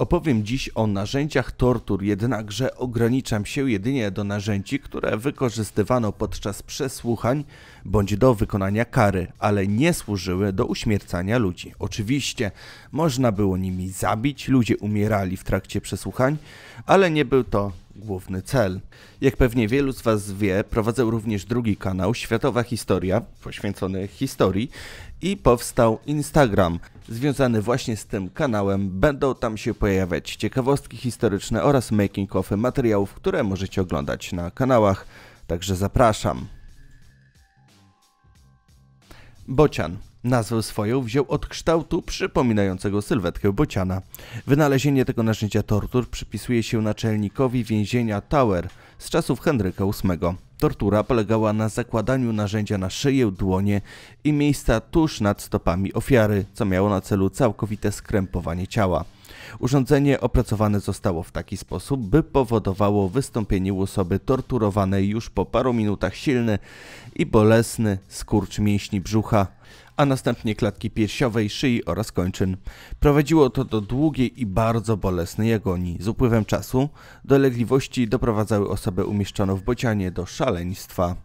Opowiem dziś o narzędziach tortur, jednakże ograniczam się jedynie do narzędzi, które wykorzystywano podczas przesłuchań bądź do wykonania kary, ale nie służyły do uśmiercania ludzi. Oczywiście można było nimi zabić, ludzie umierali w trakcie przesłuchań, ale nie był to główny cel. Jak pewnie wielu z Was wie, prowadzę również drugi kanał Światowa Historia, poświęcony historii, i powstał Instagram, związany właśnie z tym kanałem. Będą tam się pojawiać ciekawostki historyczne oraz making ofy materiałów, które możecie oglądać na kanałach, także zapraszam. Bocian Nazwę swoją wziął od kształtu przypominającego sylwetkę bociana. Wynalezienie tego narzędzia tortur przypisuje się naczelnikowi więzienia Tower z czasów Henryka VIII. Tortura polegała na zakładaniu narzędzia na szyję, dłonie i miejsca tuż nad stopami ofiary, co miało na celu całkowite skrępowanie ciała. Urządzenie opracowane zostało w taki sposób, by powodowało wystąpienie u osoby torturowanej już po paru minutach silny i bolesny skurcz mięśni brzucha a następnie klatki piersiowej, szyi oraz kończyn. Prowadziło to do długiej i bardzo bolesnej agonii. Z upływem czasu dolegliwości doprowadzały osobę umieszczoną w bocianie do szaleństwa.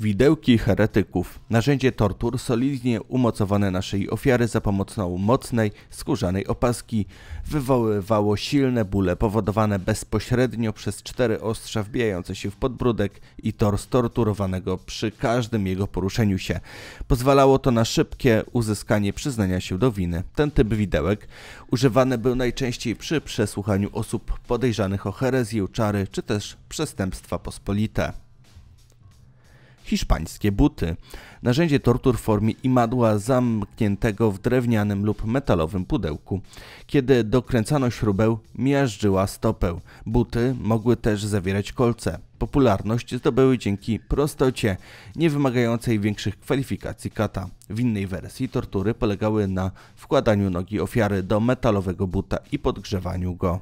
Widełki heretyków, narzędzie tortur solidnie umocowane na szyi ofiary za pomocą mocnej, skórzanej opaski, wywoływało silne bóle powodowane bezpośrednio przez cztery ostrza wbijające się w podbródek i tors torturowanego przy każdym jego poruszeniu się. Pozwalało to na szybkie uzyskanie przyznania się do winy. Ten typ widełek używany był najczęściej przy przesłuchaniu osób podejrzanych o herezję, czary czy też przestępstwa pospolite hiszpańskie buty. Narzędzie tortur w formie imadła zamkniętego w drewnianym lub metalowym pudełku. Kiedy dokręcano śrubę, miażdżyła stopę. Buty mogły też zawierać kolce. Popularność zdobyły dzięki prostocie, nie wymagającej większych kwalifikacji kata. W innej wersji tortury polegały na wkładaniu nogi ofiary do metalowego buta i podgrzewaniu go.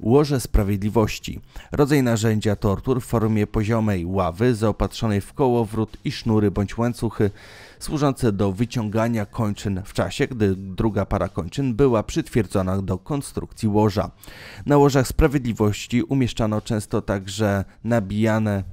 Łoże Sprawiedliwości. Rodzaj narzędzia tortur w formie poziomej ławy zaopatrzonej w kołowrót i sznury bądź łańcuchy służące do wyciągania kończyn w czasie, gdy druga para kończyn była przytwierdzona do konstrukcji łoża. Na łożach Sprawiedliwości umieszczano często także nabijane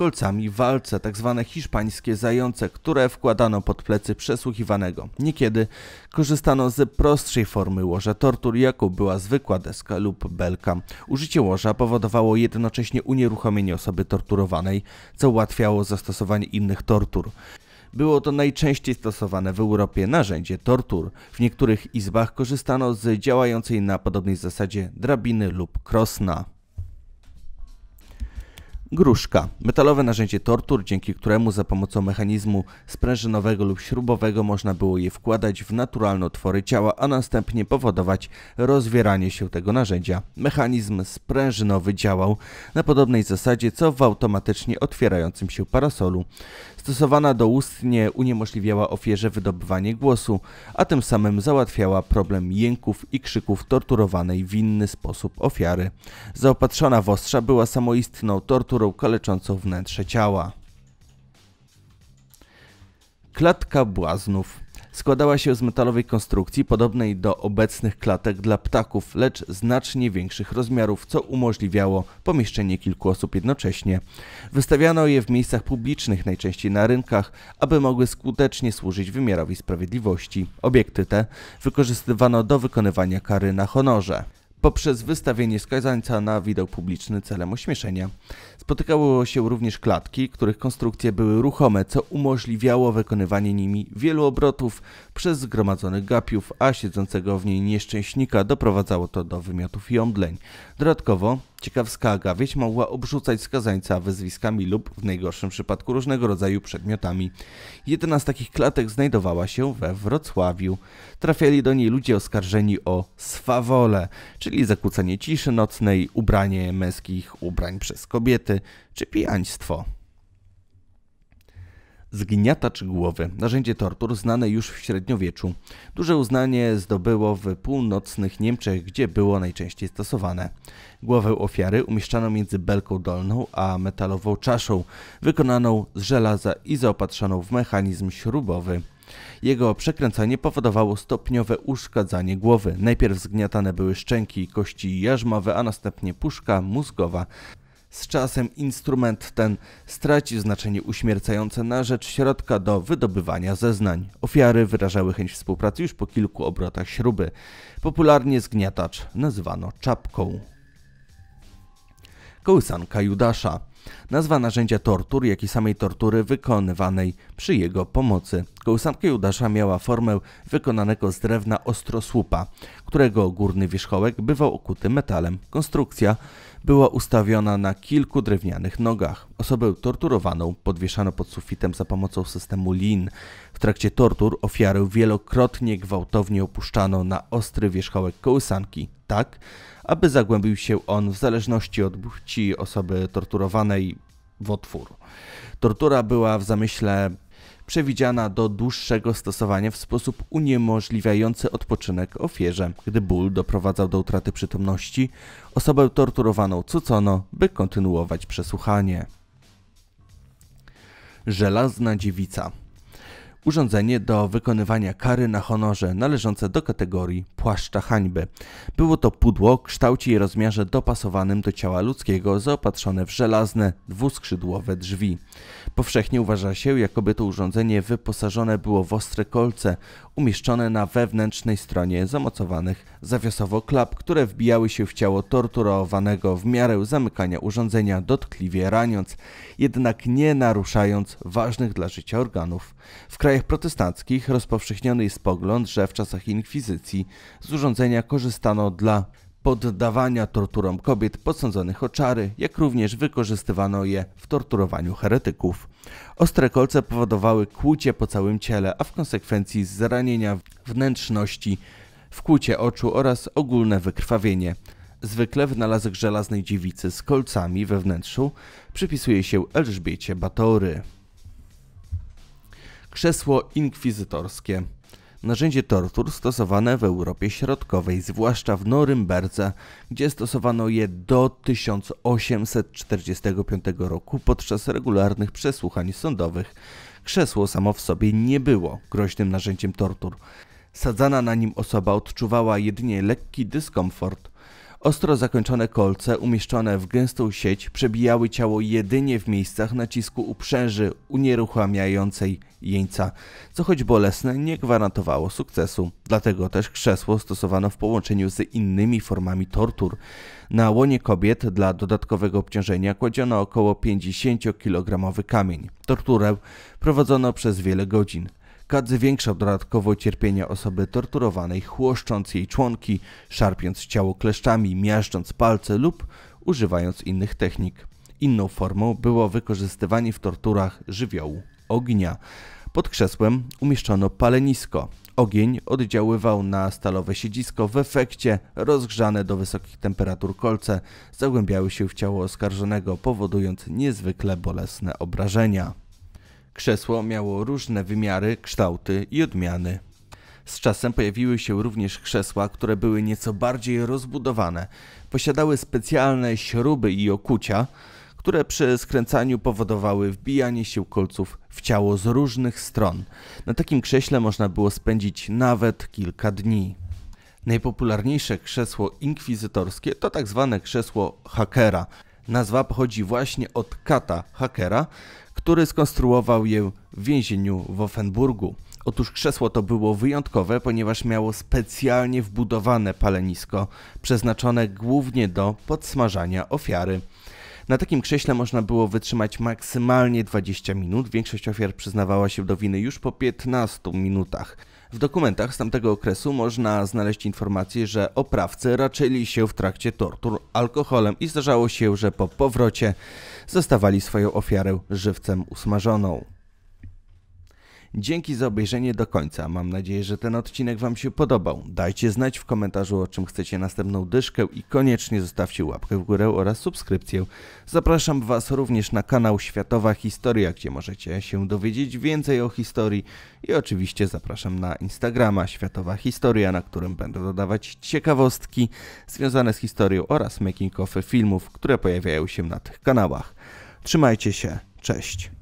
kolcami w walce, tak zwane hiszpańskie zające, które wkładano pod plecy przesłuchiwanego. Niekiedy korzystano z prostszej formy łoża tortur, jaką była zwykła deska lub belka. Użycie łoża powodowało jednocześnie unieruchomienie osoby torturowanej, co ułatwiało zastosowanie innych tortur. Było to najczęściej stosowane w Europie narzędzie tortur. W niektórych izbach korzystano z działającej na podobnej zasadzie drabiny lub krosna. Gruszka. Metalowe narzędzie tortur, dzięki któremu za pomocą mechanizmu sprężynowego lub śrubowego można było je wkładać w naturalne otwory ciała, a następnie powodować rozwieranie się tego narzędzia. Mechanizm sprężynowy działał na podobnej zasadzie co w automatycznie otwierającym się parasolu. Stosowana doustnie uniemożliwiała ofierze wydobywanie głosu, a tym samym załatwiała problem jęków i krzyków torturowanej w inny sposób ofiary. Zaopatrzona w ostrza była samoistną torturą komórą kaleczącą wnętrze ciała. Klatka błaznów składała się z metalowej konstrukcji podobnej do obecnych klatek dla ptaków, lecz znacznie większych rozmiarów, co umożliwiało pomieszczenie kilku osób jednocześnie. Wystawiano je w miejscach publicznych, najczęściej na rynkach, aby mogły skutecznie służyć wymiarowi sprawiedliwości. Obiekty te wykorzystywano do wykonywania kary na honorze poprzez wystawienie skazańca na widok publiczny celem ośmieszenia. Spotykało się również klatki, których konstrukcje były ruchome, co umożliwiało wykonywanie nimi wielu obrotów przez zgromadzonych gapiów, a siedzącego w niej nieszczęśnika doprowadzało to do wymiotów i omdleń. Dodatkowo Ciekawska gawieć mogła obrzucać skazańca wezwiskami lub w najgorszym przypadku różnego rodzaju przedmiotami. Jedna z takich klatek znajdowała się we Wrocławiu. Trafiali do niej ludzie oskarżeni o swawole, czyli zakłócenie ciszy nocnej, ubranie męskich ubrań przez kobiety czy pijaństwo zgniatacz głowy, narzędzie tortur znane już w średniowieczu. Duże uznanie zdobyło w północnych Niemczech, gdzie było najczęściej stosowane. Głowę ofiary umieszczano między belką dolną a metalową czaszą, wykonaną z żelaza i zaopatrzoną w mechanizm śrubowy. Jego przekręcanie powodowało stopniowe uszkadzanie głowy. Najpierw zgniatane były szczęki, kości jarzmowe, a następnie puszka mózgowa. Z czasem instrument ten straci znaczenie uśmiercające na rzecz środka do wydobywania zeznań. Ofiary wyrażały chęć współpracy już po kilku obrotach śruby. Popularnie zgniatacz nazywano czapką. Kołysanka Judasza. Nazwa narzędzia tortur, jak i samej tortury wykonywanej przy jego pomocy. Kołysanka Judasza miała formę wykonanego z drewna ostrosłupa, którego górny wierzchołek bywał okuty metalem. Konstrukcja była ustawiona na kilku drewnianych nogach. Osobę torturowaną podwieszano pod sufitem za pomocą systemu lin. W trakcie tortur ofiarę wielokrotnie gwałtownie opuszczano na ostry wierzchołek kołysanki, tak aby zagłębił się on w zależności od płci osoby torturowanej w otwór. Tortura była w zamyśle przewidziana do dłuższego stosowania w sposób uniemożliwiający odpoczynek ofierze. Gdy ból doprowadzał do utraty przytomności, osobę torturowaną cucono, by kontynuować przesłuchanie. Żelazna dziewica urządzenie do wykonywania kary na honorze należące do kategorii płaszcza hańby. Było to pudło w kształcie i rozmiarze dopasowanym do ciała ludzkiego, zaopatrzone w żelazne, dwuskrzydłowe drzwi. Powszechnie uważa się, jakoby to urządzenie wyposażone było w ostre kolce, umieszczone na wewnętrznej stronie zamocowanych zawiosowo klap, które wbijały się w ciało torturowanego w miarę zamykania urządzenia, dotkliwie raniąc, jednak nie naruszając ważnych dla życia organów. W kraju krajach protestanckich rozpowszechniony jest pogląd, że w czasach inkwizycji z urządzenia korzystano dla poddawania torturom kobiet posądzonych o czary, jak również wykorzystywano je w torturowaniu heretyków. Ostre kolce powodowały kłucie po całym ciele, a w konsekwencji zranienia wnętrzności, kłucie oczu oraz ogólne wykrwawienie. Zwykle wynalazek żelaznej dziewicy z kolcami we wnętrzu przypisuje się Elżbiecie Batory krzesło inkwizytorskie. Narzędzie tortur stosowane w Europie Środkowej, zwłaszcza w Norymberdze, gdzie stosowano je do 1845 roku podczas regularnych przesłuchań sądowych. Krzesło samo w sobie nie było groźnym narzędziem tortur. Sadzana na nim osoba odczuwała jedynie lekki dyskomfort. Ostro zakończone kolce umieszczone w gęstą sieć przebijały ciało jedynie w miejscach nacisku uprzęży unieruchamiającej jeńca, co choć bolesne, nie gwarantowało sukcesu. Dlatego też krzesło stosowano w połączeniu z innymi formami tortur. Na łonie kobiet dla dodatkowego obciążenia kładziono około 50-kilogramowy kamień. Torturę prowadzono przez wiele godzin. Kat zwiększał dodatkowo cierpienia osoby torturowanej, chłoszcząc jej członki, szarpiąc ciało kleszczami, miażdżąc palce lub używając innych technik. Inną formą było wykorzystywanie w torturach żywiołu ognia. Pod krzesłem umieszczono palenisko. Ogień oddziaływał na stalowe siedzisko, w efekcie rozgrzane do wysokich temperatur kolce zagłębiały się w ciało oskarżonego, powodując niezwykle bolesne obrażenia. Krzesło miało różne wymiary, kształty i odmiany. Z czasem pojawiły się również krzesła, które były nieco bardziej rozbudowane. Posiadały specjalne śruby i okucia, które przy skręcaniu powodowały wbijanie się kolców w ciało z różnych stron. Na takim krześle można było spędzić nawet kilka dni. Najpopularniejsze krzesło inkwizytorskie to tak zwane krzesło hakera. Nazwa pochodzi właśnie od kata hakera, który skonstruował je w więzieniu w Offenburgu. Otóż krzesło to było wyjątkowe, ponieważ miało specjalnie wbudowane palenisko, przeznaczone głównie do podsmażania ofiary. Na takim krześle można było wytrzymać maksymalnie 20 minut. Większość ofiar przyznawała się do winy już po 15 minutach. W dokumentach z tamtego okresu można znaleźć informację, że oprawcy raczyli się w trakcie tortur alkoholem i zdarzało się, że po powrocie zostawali swoją ofiarę żywcem usmażoną. Dzięki za obejrzenie do końca. Mam nadzieję, że ten odcinek Wam się podobał. Dajcie znać w komentarzu, o czym chcecie następną dyszkę i koniecznie zostawcie łapkę w górę oraz subskrypcję. Zapraszam Was również na kanał Światowa Historia, gdzie możecie się dowiedzieć więcej o historii i oczywiście zapraszam na Instagrama Światowa Historia, na którym będę dodawać ciekawostki związane z historią oraz making of filmów, które pojawiają się na tych kanałach. Trzymajcie się, cześć!